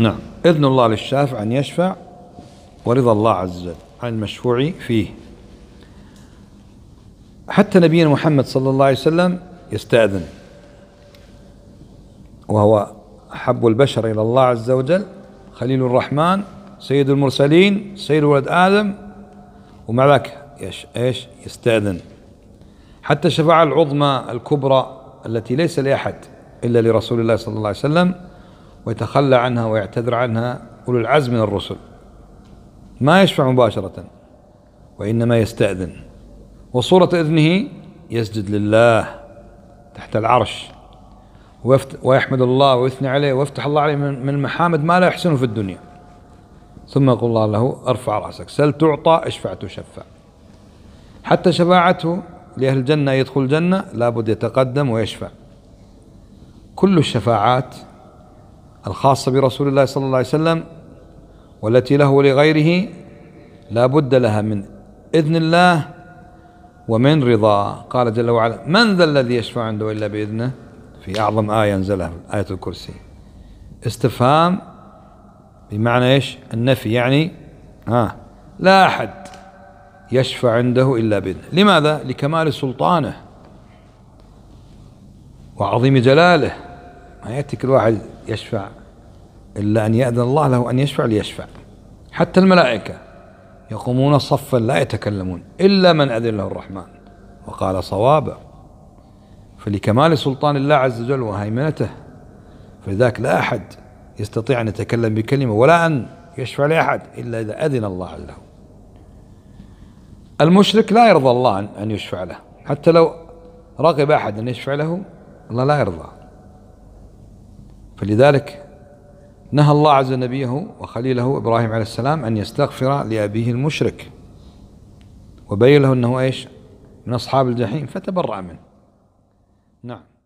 نعم إذن الله للشافع أن يشفع ورضا الله عز وجل عن المشفوع فيه حتى نبينا محمد صلى الله عليه وسلم يستأذن وهو أحب البشر إلى الله عز وجل خليل الرحمن سيد المرسلين سيد ولد آدم ومع ذلك ايش يستأذن حتى الشفاعة العظمى الكبرى التي ليس لأحد إلا لرسول الله صلى الله عليه وسلم ويتخلى عنها ويعتذر عنها أولو العزم من الرسل ما يشفع مباشرة وإنما يستأذن وصورة إذنه يسجد لله تحت العرش ويحمد الله ويثني عليه ويفتح الله عليه من محامد ما لا يحسنه في الدنيا ثم يقول الله له ارفع رأسك سل تعطى اشفع تشفع حتى شفاعته لأهل الجنة يدخل الجنة لابد يتقدم ويشفع كل الشفاعات الخاصة برسول الله صلى الله عليه وسلم والتي له ولغيره لا بد لها من إذن الله ومن رضا قال جل وعلا من ذا الذي يشفع عنده إلا بإذنه في أعظم آية أنزلها آية الكرسي استفهام بمعنى إيش النفي يعني ها لا أحد يشفع عنده إلا بإذنه لماذا لكمال سلطانه وعظيم جلاله ما يأتيك الواحد يشفع إلا أن يأذن الله له أن يشفع ليشفع حتى الملائكة يقومون صفا لا يتكلمون إلا من أذن له الرحمن وقال صوابا فلكمال سلطان الله عز وجل وهيمنته فلذلك لا أحد يستطيع أن يتكلم بكلمة ولا أن يشفع لأحد إلا إذا أذن الله له المشرك لا يرضى الله أن يشفع له حتى لو رغب أحد أن يشفع له الله لا يرضى فلذلك نهى الله عز نبيه وخليله إبراهيم عليه السلام أن يستغفر لأبيه المشرك وبين له أنه إيش من أصحاب الجحيم فتبرأ منه نعم